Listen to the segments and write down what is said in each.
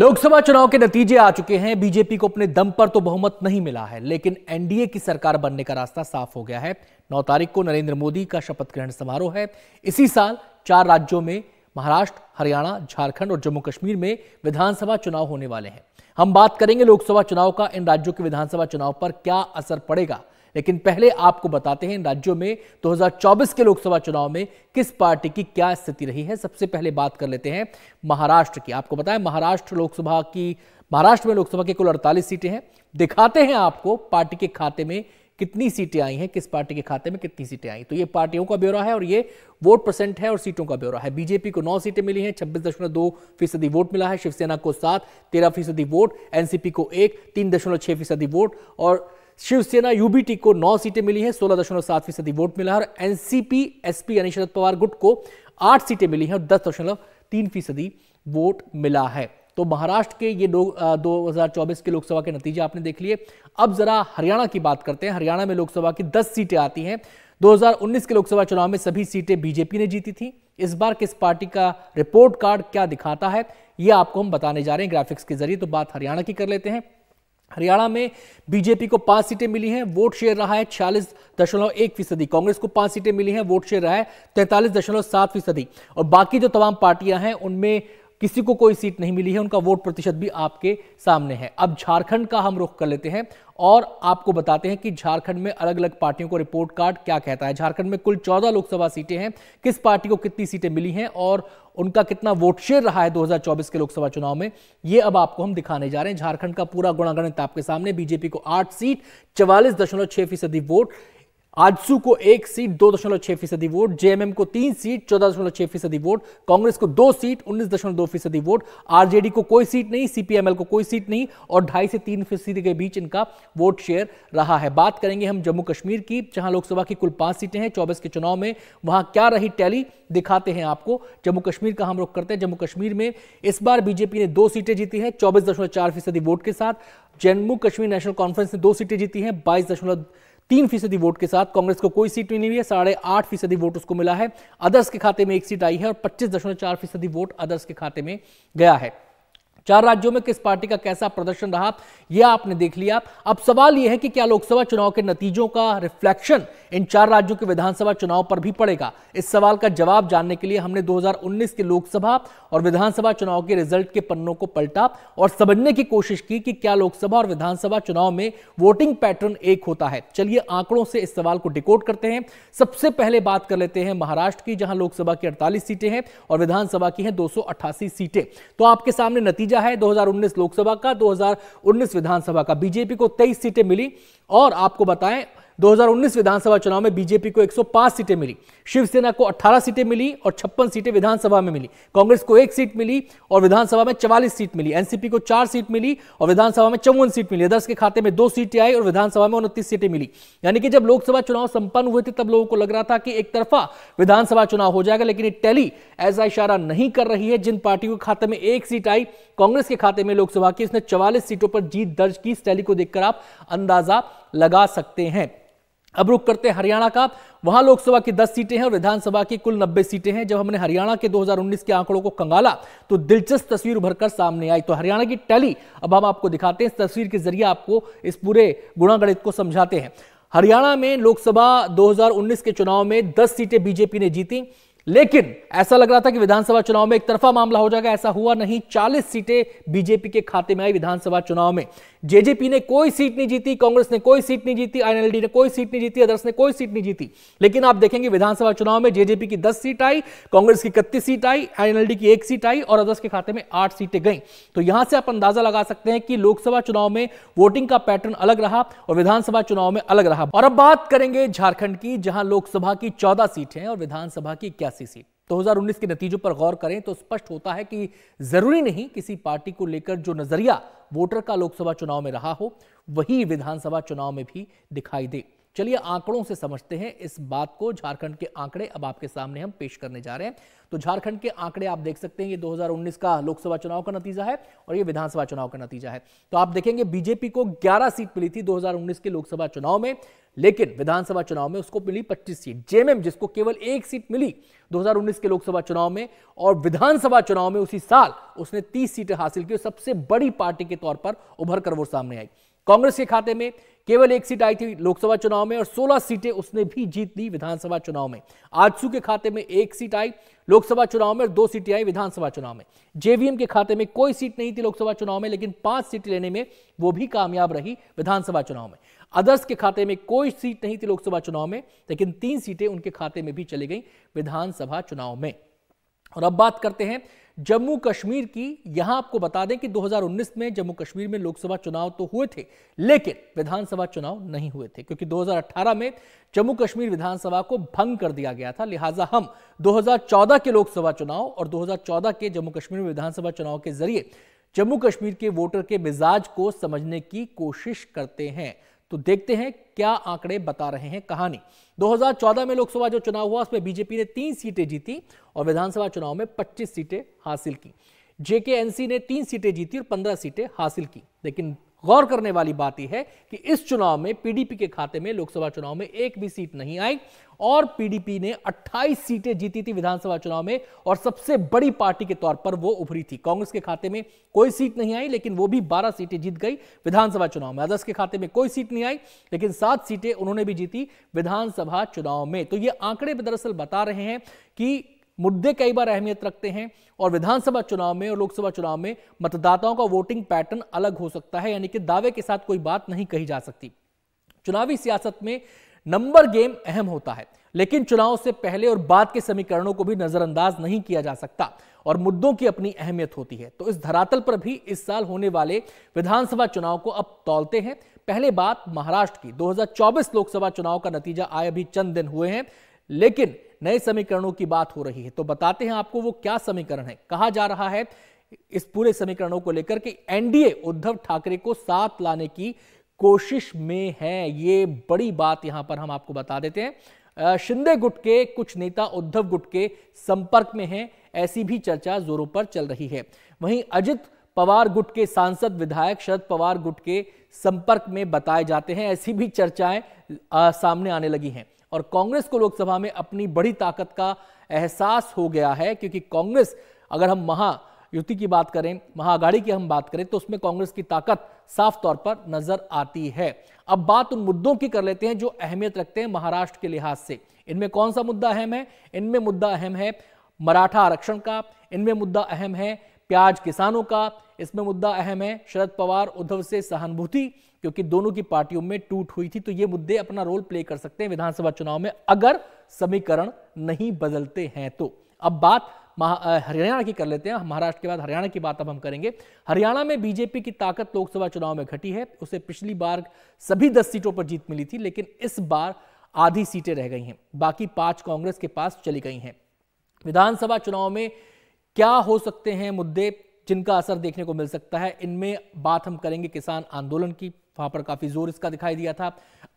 लोकसभा चुनाव के नतीजे आ चुके हैं बीजेपी को अपने दम पर तो बहुमत नहीं मिला है लेकिन एनडीए की सरकार बनने का रास्ता साफ हो गया है 9 तारीख को नरेंद्र मोदी का शपथ ग्रहण समारोह है इसी साल चार राज्यों में महाराष्ट्र हरियाणा झारखंड और जम्मू कश्मीर में विधानसभा चुनाव होने वाले हैं हम बात करेंगे लोकसभा चुनाव का इन राज्यों के विधानसभा चुनाव पर क्या असर पड़ेगा लेकिन पहले आपको बताते हैं इन राज्यों में 2024 के लोकसभा चुनाव में किस पार्टी की क्या स्थिति रही है सबसे पहले बात कर लेते हैं महाराष्ट्र की आपको बताया महाराष्ट्र लोकसभा की महाराष्ट्र में लोकसभा की कुल अड़तालीस सीटें हैं दिखाते हैं आपको पार्टी के खाते में कितनी सीटें आई हैं किस पार्टी के खाते में कितनी सीटें आई तो ये पार्टियों का ब्यौरा है और ये वोट परसेंट है और सीटों का ब्यौरा है बीजेपी को नौ सीटें मिली हैं छब्बीस दशमलव दो फीसदी वोट मिला है शिवसेना को सात तेरह फीसदी वोट एनसीपी को एक तीन दशमलव छह फीसदी वोट और शिवसेना यूबीटी को नौ सीटें मिली हैं सोलह दशमलव सात फीसदी वोट मिला है और एनसीपी एसपी यानी शरद पवार गुट को आठ सीटें मिली हैं और दस दशमलव तीन फीसदी वोट मिला है तो महाराष्ट्र के ये दो चौबीस के लोकसभा के नतीजे आपने देख लिए अब जरा हरियाणा की बात करते हैं हरियाणा में लोकसभा की दस सीटें आती हैं 2019 के लोकसभा चुनाव में सभी सीटें बीजेपी ने जीती थी इस बार किस पार्टी का रिपोर्ट कार्ड क्या दिखाता है ये आपको हम बताने जा रहे हैं ग्राफिक्स के जरिए तो बात हरियाणा की कर लेते हैं हरियाणा में बीजेपी को पांच सीटें मिली हैं वोट शेयर रहा है छियालीस दशमलव एक फीसदी कांग्रेस को पांच सीटें मिली हैं वोट शेयर रहा है तैंतालीस दशमलव सात फीसदी और बाकी जो तमाम पार्टियां हैं उनमें किसी को कोई सीट नहीं मिली है उनका वोट प्रतिशत भी आपके सामने है अब झारखंड का हम रुख कर लेते हैं और आपको बताते हैं कि झारखंड में अलग अलग पार्टियों को रिपोर्ट कार्ड क्या कहता है झारखंड में कुल चौदह लोकसभा सीटें हैं किस पार्टी को कितनी सीटें मिली हैं और उनका कितना वोट शेयर रहा है 2024 के लोकसभा चुनाव में ये अब आपको हम दिखाने जा रहे हैं झारखंड का पूरा गुणागणित आपके सामने बीजेपी को आठ सीट चवालीस फीसदी वोट आजसू को एक सीट दो दशमलव छह फीसदी वोट जेएमएम को तीन सीट चौदह दशमलव छह फीसदी वोट कांग्रेस को दो सीट उन्नीस दशमलव दो फीसदी वोट आरजेडी को कोई सीट नहीं सीपीएमएल को कोई सीट नहीं और ढाई से तीन फीसदी के बीच इनका वोट शेयर रहा है बात करेंगे हम जम्मू कश्मीर की जहां लोकसभा की कुल पांच सीटें हैं चौबीस के चुनाव में वहां क्या रही टैली दिखाते हैं आपको जम्मू कश्मीर का हम रुख करते हैं जम्मू कश्मीर में इस बार बीजेपी ने दो सीटें जीती हैं चौबीस दशमलव चार फीसदी वोट के साथ जम्मू कश्मीर नेशनल कॉन्फ्रेंस ने दो सीटें जीती हैं बाईस दशमलव तीन फीसदी वोट के साथ कांग्रेस को कोई सीट नहीं हुई है साढ़े आठ फीसदी वोट उसको मिला है अदर्स के खाते में एक सीट आई है और पच्चीस दशमलव चार फीसदी वोट अदर्स के खाते में गया है चार राज्यों में किस पार्टी का कैसा प्रदर्शन रहा यह आपने देख लिया अब सवाल यह है कि क्या लोकसभा चुनाव के नतीजों का रिफ्लेक्शन इन चार राज्यों के विधानसभा चुनाव पर भी पड़ेगा इस सवाल का जवाब जानने के लिए हमने 2019 के लोकसभा और विधानसभा चुनाव के रिजल्ट के पन्नों को पलटा और समझने की कोशिश की कि क्या लोकसभा और विधानसभा चुनाव में वोटिंग पैटर्न एक होता है चलिए आंकड़ों से इस सवाल को डिकोड करते हैं सबसे पहले बात कर लेते हैं महाराष्ट्र की जहां लोकसभा की अड़तालीस सीटें हैं और विधानसभा की है दो सीटें तो आपके सामने नतीजा है दो लोकसभा का दो विधानसभा का बीजेपी को तेईस सीटें मिली और आपको बताएं 2019 विधानसभा चुनाव में बीजेपी को 105 सीटें मिली शिवसेना को 18 सीटें मिली और छप्पन सीटें विधानसभा में मिली कांग्रेस को एक सीट मिली और विधानसभा में चवालीस सीट मिली एनसीपी को चार सीट मिली और विधानसभा में चौवन सीट मिली दस के खाते में दो सीटें आई और विधानसभा में उनतीस सीटें मिली यानी कि जब लोकसभा चुनाव संपन्न हुए थे तब लोगों को लग रहा था कि एक तरफा विधानसभा चुनाव हो जाएगा लेकिन ये टैली ऐसा इशारा नहीं कर रही है जिन पार्टियों के खाते में एक सीट आई कांग्रेस के खाते में लोकसभा की इसने चवालीस सीटों पर जीत दर्ज की इस टैली को देखकर आप अंदाजा लगा सकते हैं अब रुक करते हैं हरियाणा का वहां लोकसभा की 10 सीटें हैं और विधानसभा की कुल 90 सीटें हैं जब हमने हरियाणा के 2019 के आंकड़ों को कंगाला तो दिलचस्प तस्वीर उभरकर सामने आई तो हरियाणा की टैली अब हम आपको दिखाते हैं इस तस्वीर के जरिए आपको इस पूरे गुणागणित को समझाते हैं हरियाणा में लोकसभा दो के चुनाव में दस सीटें बीजेपी ने जीती लेकिन ऐसा लग रहा था कि विधानसभा चुनाव में एक तरफा मामला हो जाएगा ऐसा हुआ नहीं 40 सीटें बीजेपी के खाते में आई विधानसभा चुनाव में जेजेपी ने कोई सीट नहीं जीती कांग्रेस ने कोई सीट नहीं जीती आईएनएलडी ने कोई सीट नहीं जीती अदर्स ने कोई सीट नहीं जीती लेकिन आप देखेंगे विधानसभा चुनाव में जेजेपी की दस सीट आई कांग्रेस की इकतीस सीट आई आईएनएलडी की एक सीट आई और अदर्स के खाते में आठ सीटें गई तो यहां से आप अंदाजा लगा सकते हैं कि लोकसभा चुनाव में वोटिंग का पैटर्न अलग रहा और विधानसभा चुनाव में अलग रहा और अब बात करेंगे झारखंड की जहां लोकसभा की चौदह सीटें और विधानसभा की इक्यासी सीट 2019 के नतीजों पर गौर करें तो स्पष्ट होता है कि जरूरी नहीं किसी पार्टी को लेकर जो नजरिया वोटर का लोकसभा चुनाव में रहा हो वही विधानसभा चुनाव में भी दिखाई दे चलिए आंकड़ों से समझते हैं इस बात को झारखंड के आंकड़े अब आपके सामने हम पेश करने जा रहे हैं तो झारखंड के आंकड़े आप देख सकते हैं ये 2019 का लोकसभा चुनाव का नतीजा है और ये विधानसभा चुनाव का नतीजा है तो आप देखेंगे बीजेपी को 11 सीट मिली थी 2019 के लोकसभा चुनाव में लेकिन विधानसभा चुनाव में उसको मिली 25 सीट जेएमएम जिसको केवल एक सीट मिली 2019 के लोकसभा चुनाव में और विधानसभा चुनाव में उसी साल उसने 30 सीटें हासिल की सबसे बड़ी पार्टी के तौर पर उभर कर वो सामने आई कांग्रेस के खाते में केवल एक सीट आई थी लोकसभा चुनाव में और 16 सीटें उसने भी जीत ली विधानसभा चुनाव में आजसू के खाते में एक सीट आई लोकसभा चुनाव में और दो सीटें आई विधानसभा चुनाव में जेवीएम के खाते में कोई सीट नहीं थी लोकसभा चुनाव में लेकिन पांच सीट लेने में वो भी कामयाब रही विधानसभा चुनाव में अदर्स के खाते में कोई सीट नहीं थी लोकसभा चुनाव में लेकिन तीन सीटें उनके खाते में भी चली गई विधानसभा चुनाव में और अब बात करते हैं जम्मू कश्मीर की यहां आपको बता दें कि 2019 में जम्मू कश्मीर में लोकसभा चुनाव तो हुए थे लेकिन विधानसभा चुनाव नहीं हुए थे क्योंकि 2018 में जम्मू कश्मीर विधानसभा को भंग कर दिया गया था लिहाजा हम 2014 के लोकसभा चुनाव और 2014 के जम्मू कश्मीर में विधानसभा चुनाव के जरिए जम्मू कश्मीर के वोटर के मिजाज को समझने की कोशिश करते हैं तो देखते हैं क्या आंकड़े बता रहे हैं कहानी 2014 में लोकसभा जो चुनाव हुआ उसमें बीजेपी ने तीन सीटें जीती और विधानसभा चुनाव में 25 सीटें हासिल की जेकेएनसी ने तीन सीटें जीती और पंद्रह सीटें हासिल की लेकिन गौर करने वाली बात यह है कि इस चुनाव में पीडीपी के खाते में लोकसभा चुनाव में एक भी सीट नहीं आई और पीडीपी ने 28 सीटें जीती थी विधानसभा चुनाव में और सबसे बड़ी पार्टी के तौर पर वो उभरी थी कांग्रेस के खाते में कोई सीट नहीं आई लेकिन वो भी 12 सीटें जीत गई विधानसभा चुनाव में अदर्स के खाते में कोई सीट नहीं आई लेकिन सात सीटें उन्होंने भी जीती विधानसभा चुनाव में तो ये आंकड़े दरअसल बता रहे हैं कि मुद्दे कई बार अहमियत रखते हैं और विधानसभा चुनाव में और लोकसभा चुनाव में मतदाताओं का वोटिंग पैटर्न अलग हो सकता है यानी कि दावे के साथ कोई बात नहीं कही जा सकती चुनावी सियासत में नंबर गेम अहम होता है लेकिन चुनाव से पहले और बाद के समीकरणों को भी नजरअंदाज नहीं किया जा सकता और मुद्दों की अपनी अहमियत होती है तो इस धरातल पर भी इस साल होने वाले विधानसभा चुनाव को अब तौलते हैं पहले बात महाराष्ट्र की 2024 लोकसभा चुनाव का नतीजा आए अभी चंद दिन हुए हैं लेकिन नए समीकरणों की बात हो रही है तो बताते हैं आपको वो क्या समीकरण है कहा जा रहा है इस पूरे समीकरणों को लेकर के एनडीए उद्धव ठाकरे को साथ लाने की कोशिश में है ये बड़ी बात यहां पर हम आपको बता देते हैं शिंदे गुट के कुछ नेता उद्धव गुट के संपर्क में हैं ऐसी भी चर्चा जोरों पर चल रही है वहीं अजित पवार गुट के सांसद विधायक शरद पवार गुट के संपर्क में बताए जाते हैं ऐसी भी चर्चाएं सामने आने लगी हैं और कांग्रेस को लोकसभा में अपनी बड़ी ताकत का एहसास हो गया है क्योंकि कांग्रेस अगर हम महायुति की बात करें महाअगाड़ी की हम बात करें तो उसमें कांग्रेस की ताकत साफ तौर पर नजर आती है अब बात उन मुद्दों की कर लेते हैं जो अहमियत रखते हैं महाराष्ट्र के लिहाज से इनमें कौन सा मुद्दा अहम है इनमें मुद्दा अहम है मराठा आरक्षण का इनमें मुद्दा अहम है प्याज किसानों का इसमें मुद्दा अहम है शरद पवार उद्धव से सहानुभूति क्योंकि दोनों की पार्टियों में टूट हुई थी तो ये मुद्दे अपना रोल प्ले कर सकते हैं विधानसभा चुनाव में अगर समीकरण नहीं बदलते हैं तो अब बात हरियाणा की कर लेते हैं महाराष्ट्र के बाद हरियाणा की बात अब हम करेंगे हरियाणा में बीजेपी की ताकत लोकसभा चुनाव में घटी है उसे पिछली बार सभी दस सीटों पर जीत मिली थी लेकिन इस बार आधी सीटें रह गई हैं बाकी पांच कांग्रेस के पास चली गई हैं विधानसभा चुनाव में क्या हो सकते हैं मुद्दे जिनका असर देखने को मिल सकता है इनमें बात हम करेंगे किसान आंदोलन की वहां पर काफी जोर इसका दिखाई दिया था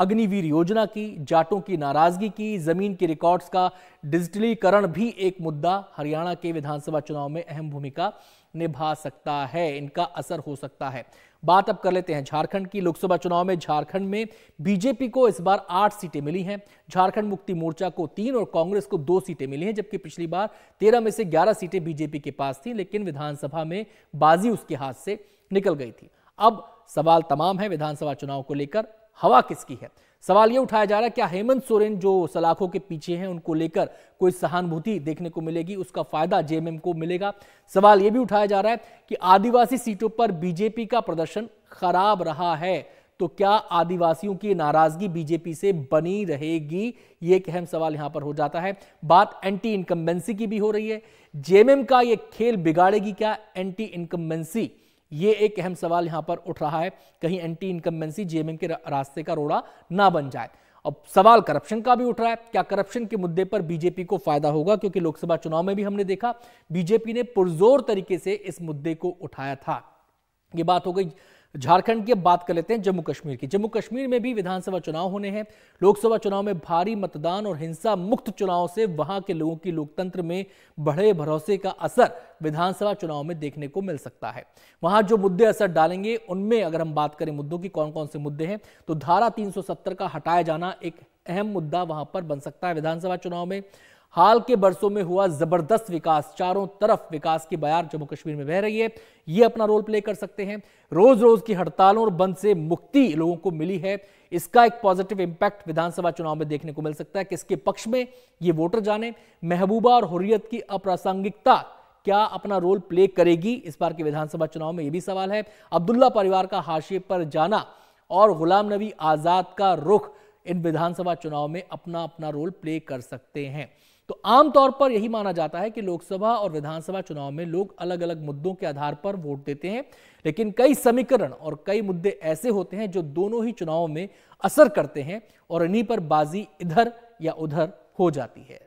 अग्निवीर योजना की जाटों की नाराजगी की जमीन के रिकॉर्ड्स का डिजिटलीकरण भी एक मुद्दा हरियाणा के विधानसभा चुनाव में अहम भूमिका निभा सकता है इनका असर हो सकता है बात अब कर लेते हैं झारखंड की लोकसभा चुनाव में झारखंड में बीजेपी को इस बार आठ सीटें मिली हैं झारखंड मुक्ति मोर्चा को तीन और कांग्रेस को दो सीटें मिली हैं जबकि पिछली बार तेरह में से ग्यारह सीटें बीजेपी के पास थी लेकिन विधानसभा में बाजी उसके हाथ से निकल गई थी अब सवाल तमाम है विधानसभा चुनाव को लेकर हवा किसकी है सवाल यह उठाया जा रहा है क्या हेमंत सोरेन जो सलाखों के पीछे हैं उनको लेकर कोई सहानुभूति देखने को मिलेगी उसका फायदा जेएमएम को मिलेगा सवाल यह भी उठाया जा रहा है कि आदिवासी सीटों पर बीजेपी का प्रदर्शन खराब रहा है तो क्या आदिवासियों की नाराजगी बीजेपी से बनी रहेगी यह एक अहम सवाल यहां पर हो जाता है बात एंटी इनकम्बेंसी की भी हो रही है जेएमएम का यह खेल बिगाड़ेगी क्या एंटी इनकम्बेंसी ये एक अहम सवाल यहां पर उठ रहा है कहीं एंटी इनकम्बेंसी जेएमएम के रास्ते का रोड़ा ना बन जाए अब सवाल करप्शन का भी उठ रहा है क्या करप्शन के मुद्दे पर बीजेपी को फायदा होगा क्योंकि लोकसभा चुनाव में भी हमने देखा बीजेपी ने पुरजोर तरीके से इस मुद्दे को उठाया था ये बात हो गई झारखंड की अब बात कर लेते हैं जम्मू कश्मीर की जम्मू कश्मीर में भी विधानसभा चुनाव होने हैं लोकसभा चुनाव में भारी मतदान और हिंसा मुक्त चुनाव से वहां के लोगों की लोकतंत्र में बढ़े भरोसे का असर विधानसभा चुनाव में देखने को मिल सकता है वहां जो मुद्दे असर डालेंगे उनमें अगर हम बात करें मुद्दों की कौन कौन से मुद्दे हैं तो धारा तीन का हटाया जाना एक अहम मुद्दा वहां पर बन सकता है विधानसभा चुनाव में हाल के बरसों में हुआ जबरदस्त विकास चारों तरफ विकास की बयार जम्मू कश्मीर में बह रही है ये अपना रोल प्ले कर सकते हैं रोज रोज की हड़तालों और बंद से मुक्ति लोगों को मिली है इसका एक पॉजिटिव इंपैक्ट विधानसभा चुनाव में देखने को मिल सकता है किसके पक्ष में ये वोटर जाने महबूबा और हुर्रियत की अप्रासंगिकता क्या अपना रोल प्ले करेगी इस बार के विधानसभा चुनाव में यह भी सवाल है अब्दुल्ला परिवार का हाशिए पर जाना और गुलाम नबी आजाद का रुख इन विधानसभा चुनाव में अपना अपना रोल प्ले कर सकते हैं तो आमतौर पर यही माना जाता है कि लोकसभा और विधानसभा चुनाव में लोग अलग अलग मुद्दों के आधार पर वोट देते हैं लेकिन कई समीकरण और कई मुद्दे ऐसे होते हैं जो दोनों ही चुनाव में असर करते हैं और इन्हीं पर बाजी इधर या उधर हो जाती है